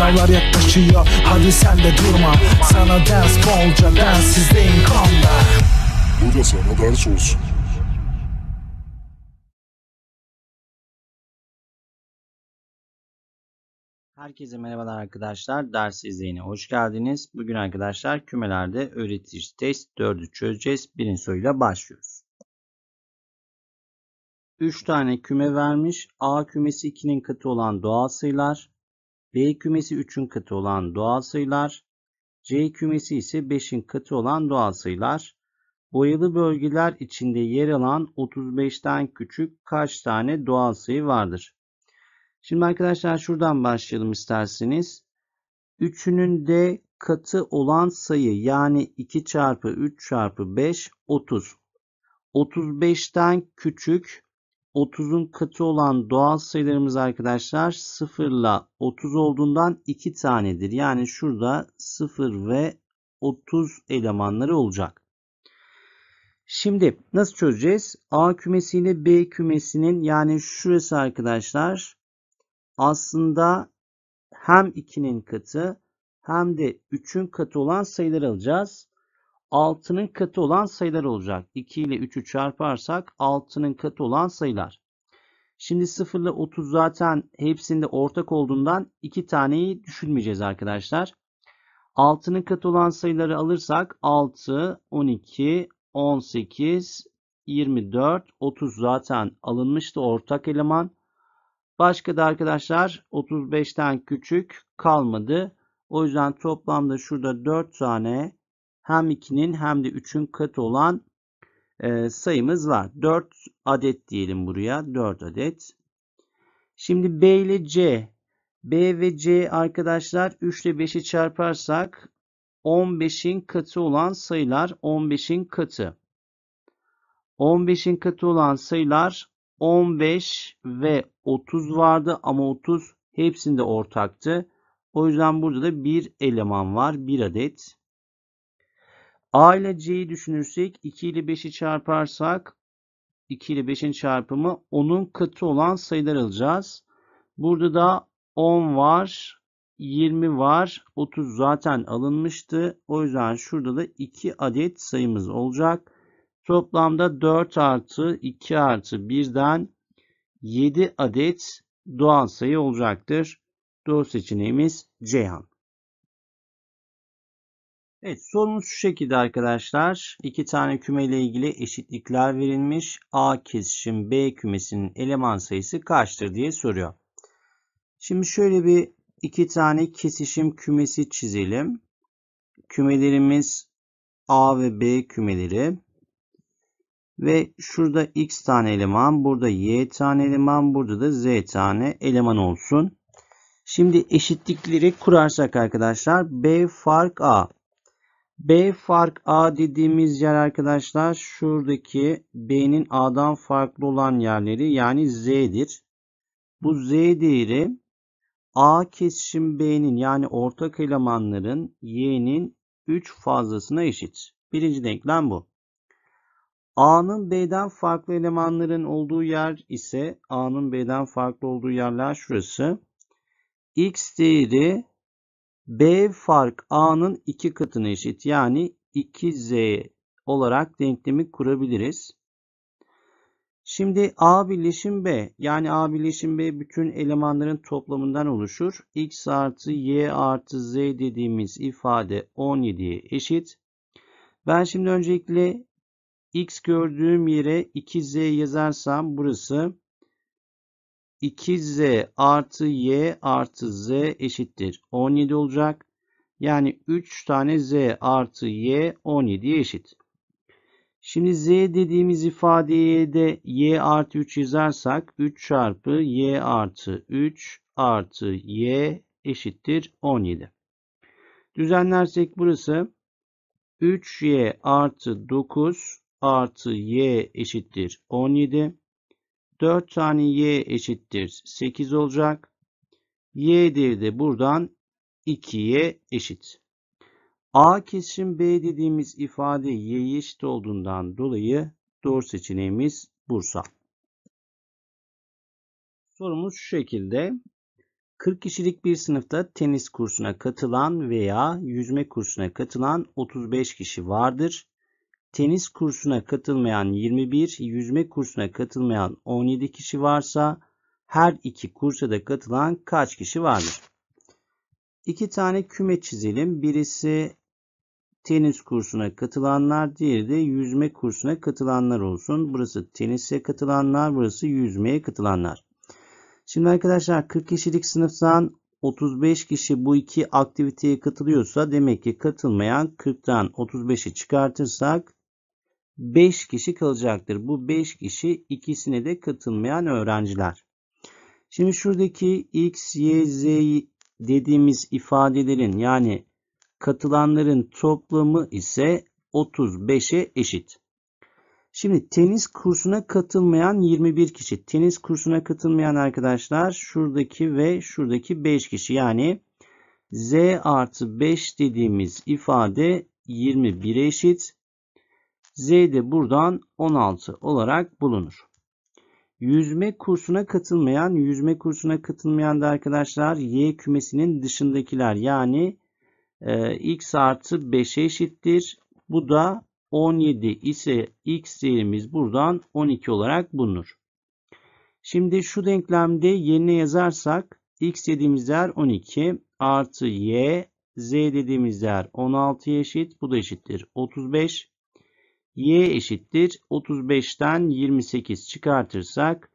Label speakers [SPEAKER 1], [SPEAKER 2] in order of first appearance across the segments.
[SPEAKER 1] Sınavlar yaklaşıyor hadi sen de durma Sana ders bolca densizdeyim kanla Bu da sana ders olsun Herkese merhabalar arkadaşlar. Ders izleyine hoş geldiniz. Bugün arkadaşlar kümelerde öğretici test 4'ü çözeceğiz. Birinci soruyla başlıyoruz. 3 tane küme vermiş. A kümesi 2'nin katı olan doğal sayılar. B kümesi 3'ün katı olan doğal sayılar, C kümesi ise 5'in katı olan doğal sayılar. Boyalı bölgeler içinde yer alan 35'ten küçük kaç tane doğal sayı vardır? Şimdi arkadaşlar şuradan başlayalım isterseniz. 3'ünün de katı olan sayı yani 2 çarpı 3 çarpı 5 30. 35'ten küçük 30'un katı olan doğal sayılarımız arkadaşlar 0 ile 30 olduğundan 2 tanedir. Yani şurada 0 ve 30 elemanları olacak. Şimdi nasıl çözeceğiz? A kümesi B kümesinin yani şurası arkadaşlar aslında hem 2'nin katı hem de 3'ün katı olan sayıları alacağız. 6'nın katı olan sayılar olacak. 2 ile 3'ü çarparsak 6'nın katı olan sayılar. Şimdi 0 ile 30 zaten hepsinde ortak olduğundan 2 taneyi düşünmeyeceğiz arkadaşlar. 6'nın katı olan sayıları alırsak 6, 12, 18, 24, 30 zaten alınmıştı ortak eleman. Başka da arkadaşlar 35'ten küçük kalmadı. O yüzden toplamda şurada 4 tane hem 2'nin hem de 3'ün katı olan e, sayımız var. 4 adet diyelim buraya. 4 adet. Şimdi B ile C. B ve C arkadaşlar 3 ile 5'i çarparsak 15'in katı olan sayılar 15'in katı. 15'in katı olan sayılar 15 ve 30 vardı ama 30 hepsinde ortaktı. O yüzden burada da bir eleman var. Bir adet. A ile C'yi düşünürsek 2 ile 5'i çarparsak 2 ile 5'in çarpımı 10'un katı olan sayılar alacağız. Burada da 10 var, 20 var, 30 zaten alınmıştı. O yüzden şurada da 2 adet sayımız olacak. Toplamda 4 artı 2 artı 1'den 7 adet doğal sayı olacaktır. Doğru seçeneğimiz Ceyhan. Evet sorumuz şu şekilde arkadaşlar. İki tane küme ile ilgili eşitlikler verilmiş. A kesişim B kümesinin eleman sayısı kaçtır diye soruyor. Şimdi şöyle bir iki tane kesişim kümesi çizelim. Kümelerimiz A ve B kümeleri. Ve şurada X tane eleman, burada Y tane eleman, burada da Z tane eleman olsun. Şimdi eşitlikleri kurarsak arkadaşlar B fark A. B fark A dediğimiz yer arkadaşlar şuradaki B'nin A'dan farklı olan yerleri yani Z'dir. Bu Z değeri A kesişim B'nin yani ortak elemanların Y'nin 3 fazlasına eşit. Birinci denklem bu. A'nın B'den farklı elemanların olduğu yer ise A'nın B'den farklı olduğu yerler şurası. X değeri B fark A'nın iki katına eşit. Yani 2Z olarak denklemi kurabiliriz. Şimdi A birleşim B yani A birleşim B bütün elemanların toplamından oluşur. X artı Y artı Z dediğimiz ifade 17'ye eşit. Ben şimdi öncelikle X gördüğüm yere 2Z yazarsam burası 2z artı y artı z eşittir. 17 olacak. Yani 3 tane z artı y 17'ye eşit. Şimdi z dediğimiz ifadeye de y artı 3 yazarsak 3 çarpı y artı 3 artı y eşittir 17. Düzenlersek burası 3y artı 9 artı y eşittir 17. 4 tane y eşittir 8 olacak. y'dir de buradan 2'ye eşit. A kesim B dediğimiz ifade y'ye eşit olduğundan dolayı doğru seçeneğimiz Bursa. Sorumuz şu şekilde. 40 kişilik bir sınıfta tenis kursuna katılan veya yüzme kursuna katılan 35 kişi vardır tenis kursuna katılmayan 21, yüzme kursuna katılmayan 17 kişi varsa her iki kursa da katılan kaç kişi vardır? İki tane küme çizelim. Birisi tenis kursuna katılanlar, diğeri de yüzme kursuna katılanlar olsun. Burası tenise katılanlar, burası yüzmeye katılanlar. Şimdi arkadaşlar 40 kişilik sınıftan 35 kişi bu iki aktiviteye katılıyorsa demek ki katılmayan 40'tan 35'i çıkartırsak 5 kişi kalacaktır. Bu 5 kişi ikisine de katılmayan öğrenciler. Şimdi şuradaki x, y, z dediğimiz ifadelerin yani katılanların toplamı ise 35'e eşit. Şimdi tenis kursuna katılmayan 21 kişi. Tenis kursuna katılmayan arkadaşlar şuradaki ve şuradaki 5 kişi. Yani z artı 5 dediğimiz ifade 21'e eşit. Z de buradan 16 olarak bulunur. Yüzme kursuna katılmayan, yüzme kursuna katılmayan da arkadaşlar Y kümesinin dışındakiler yani e, x artı 5'e eşittir. Bu da 17 ise x değerimiz buradan 12 olarak bulunur. Şimdi şu denklemde yerine yazarsak x dediğimiz değer 12 artı y z dediğimiz değer 16 eşit. Bu da eşittir 35 y eşittir 35'ten 28 çıkartırsak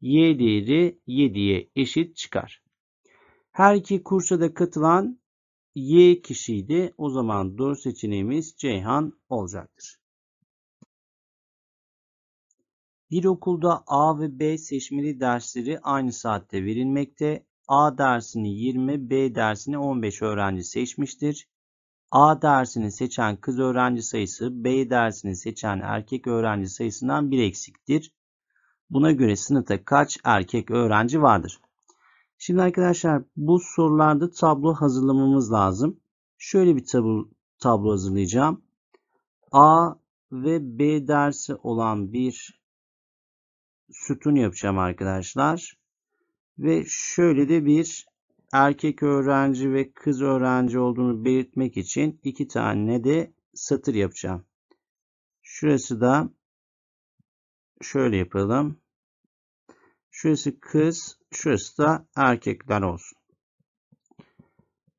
[SPEAKER 1] y değeri 7'ye eşit çıkar. Her iki kursa da katılan y kişiydi. O zaman doğru seçeneğimiz Ceyhan olacaktır. Bir okulda A ve B seçmeli dersleri aynı saatte verilmekte. A dersini 20, B dersini 15 öğrenci seçmiştir. A dersini seçen kız öğrenci sayısı B dersini seçen erkek öğrenci sayısından bir eksiktir. Buna göre sınıfta kaç erkek öğrenci vardır? Şimdi arkadaşlar bu sorularda tablo hazırlamamız lazım. Şöyle bir tablo, tablo hazırlayacağım. A ve B dersi olan bir sütun yapacağım arkadaşlar. Ve şöyle de bir erkek öğrenci ve kız öğrenci olduğunu belirtmek için iki tane de satır yapacağım. Şurası da şöyle yapalım. Şurası kız, şurası da erkekler olsun.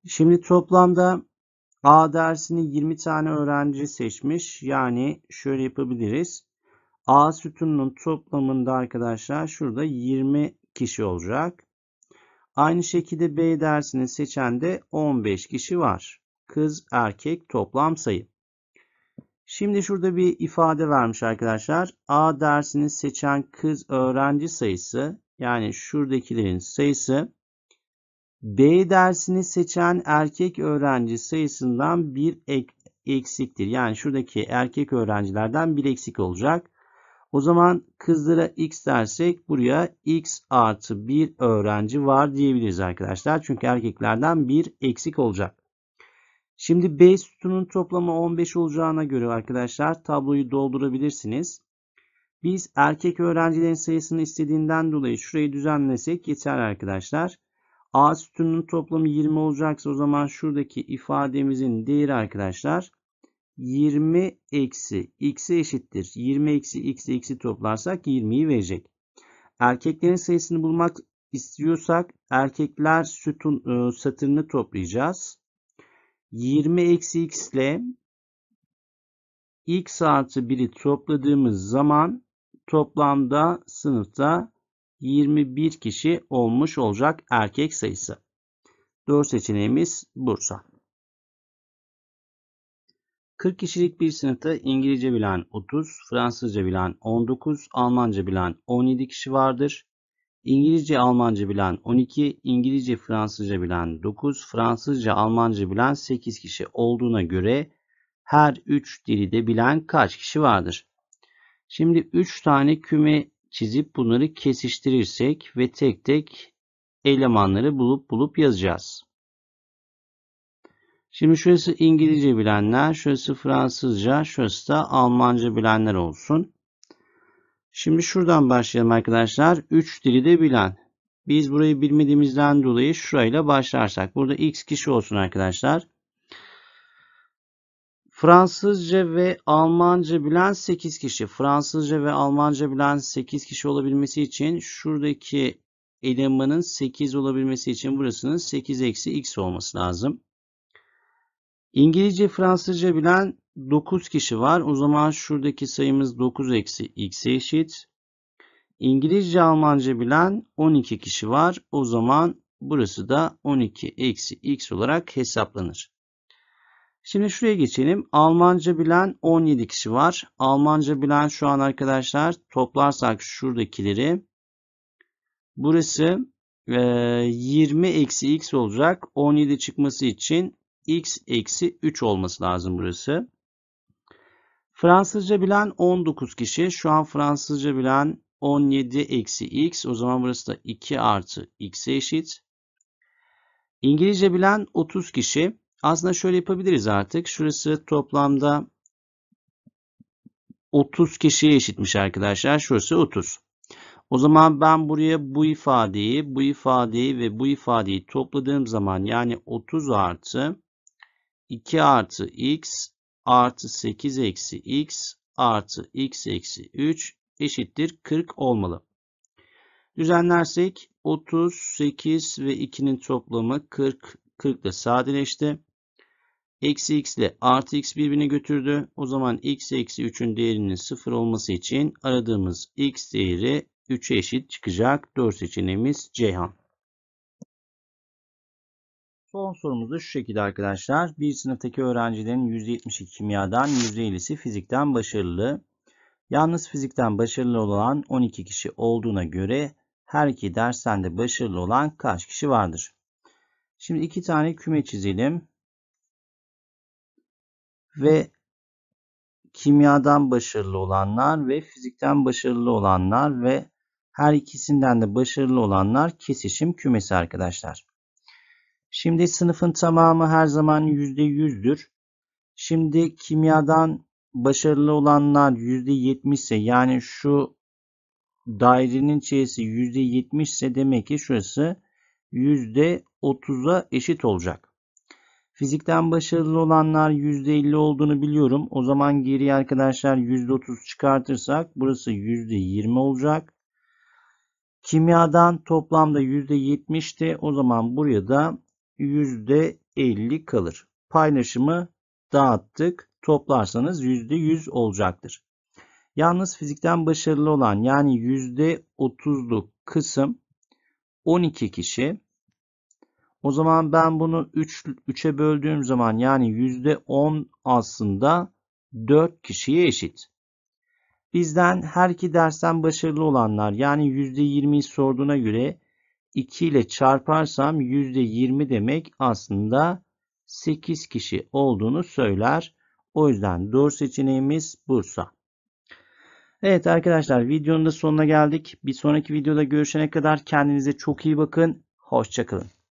[SPEAKER 1] Şimdi toplamda A dersini 20 tane öğrenci seçmiş. Yani şöyle yapabiliriz. A sütununun toplamında arkadaşlar şurada 20 kişi olacak. Aynı şekilde B dersini seçen de 15 kişi var. Kız, erkek toplam sayı. Şimdi şurada bir ifade vermiş arkadaşlar. A dersini seçen kız öğrenci sayısı yani şuradakilerin sayısı B dersini seçen erkek öğrenci sayısından bir ek eksiktir. Yani şuradaki erkek öğrencilerden bir eksik olacak. O zaman kızlara x dersek buraya x artı bir öğrenci var diyebiliriz arkadaşlar. Çünkü erkeklerden bir eksik olacak. Şimdi B sütunun toplamı 15 olacağına göre arkadaşlar tabloyu doldurabilirsiniz. Biz erkek öğrencilerin sayısını istediğinden dolayı şurayı düzenlesek yeter arkadaşlar. A sütunun toplamı 20 olacaksa o zaman şuradaki ifademizin değeri arkadaşlar 20 eksi x'e eşittir. 20 eksi x ile x'i toplarsak 20'yi verecek. Erkeklerin sayısını bulmak istiyorsak erkekler sütun e, satırını toplayacağız. 20 eksi x ile x artı 1'i topladığımız zaman toplamda sınıfta 21 kişi olmuş olacak erkek sayısı. Doğru seçeneğimiz Bursa. 40 kişilik bir sınıfta İngilizce bilen 30, Fransızca bilen 19, Almanca bilen 17 kişi vardır. İngilizce Almanca bilen 12, İngilizce Fransızca bilen 9, Fransızca Almanca bilen 8 kişi olduğuna göre her 3 dili de bilen kaç kişi vardır? Şimdi 3 tane küme çizip bunları kesiştirirsek ve tek tek elemanları bulup bulup yazacağız. Şimdi şurası İngilizce bilenler, şurası Fransızca, şurası da Almanca bilenler olsun. Şimdi şuradan başlayalım arkadaşlar. 3 dili de bilen. Biz burayı bilmediğimizden dolayı şurayla başlarsak. Burada x kişi olsun arkadaşlar. Fransızca ve Almanca bilen 8 kişi. Fransızca ve Almanca bilen 8 kişi olabilmesi için şuradaki elemanın 8 olabilmesi için burasının 8 eksi x olması lazım. İngilizce, Fransızca bilen 9 kişi var. O zaman şuradaki sayımız 9 eksi x eşit. İngilizce, Almanca bilen 12 kişi var. O zaman burası da 12 eksi x olarak hesaplanır. Şimdi şuraya geçelim. Almanca bilen 17 kişi var. Almanca bilen şu an arkadaşlar toplarsak şuradakileri. Burası 20 eksi x olacak. 17 çıkması için x eksi 3 olması lazım burası. Fransızca bilen 19 kişi. Şu an Fransızca bilen 17 eksi x. O zaman burası da 2 artı x'e eşit. İngilizce bilen 30 kişi. Aslında şöyle yapabiliriz artık. Şurası toplamda 30 kişiye eşitmiş arkadaşlar. Şurası 30. O zaman ben buraya bu ifadeyi, bu ifadeyi ve bu ifadeyi topladığım zaman yani 30 artı 2 artı x artı 8 eksi x artı x eksi 3 eşittir 40 olmalı. Düzenlersek 38 ve 2'nin toplamı 40. 40 ile sadeleşti. Eksi x ile artı x birbirini götürdü. O zaman x eksi 3'ün değerinin 0 olması için aradığımız x değeri 3'e eşit çıkacak. 4 seçeneğimiz Ceyhan. Son sorumuz da şu şekilde arkadaşlar. Bir sınıftaki öğrencilerin %72 kimyadan, %50'si fizikten başarılı. Yalnız fizikten başarılı olan 12 kişi olduğuna göre her iki dersten de başarılı olan kaç kişi vardır? Şimdi iki tane küme çizelim. Ve kimyadan başarılı olanlar ve fizikten başarılı olanlar ve her ikisinden de başarılı olanlar kesişim kümesi arkadaşlar. Şimdi sınıfın tamamı her zaman yüzde yüzdür. Şimdi kimyadan başarılı olanlar yüzde yetmiş ise yani şu dairenin çeyresi yüzde yetmiş ise demek ki şurası yüzde otuza eşit olacak. Fizikten başarılı olanlar yüzde elli olduğunu biliyorum. O zaman geriye arkadaşlar yüzde otuz çıkartırsak burası yüzde yirmi olacak. Kimyadan toplamda yüzde yetmişti. O zaman buraya da %50 kalır. Paylaşımı dağıttık. Toplarsanız %100 olacaktır. Yalnız fizikten başarılı olan yani %30'luk kısım 12 kişi. O zaman ben bunu 3, 3'e böldüğüm zaman yani %10 aslında 4 kişiye eşit. Bizden her iki dersten başarılı olanlar yani %20'yi sorduğuna göre 2 ile çarparsam %20 demek aslında 8 kişi olduğunu söyler. O yüzden doğru seçeneğimiz Bursa. Evet arkadaşlar videonun da sonuna geldik. Bir sonraki videoda görüşene kadar kendinize çok iyi bakın. Hoşçakalın.